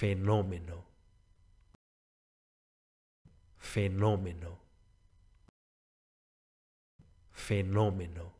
fenômeno, fenômeno, fenômeno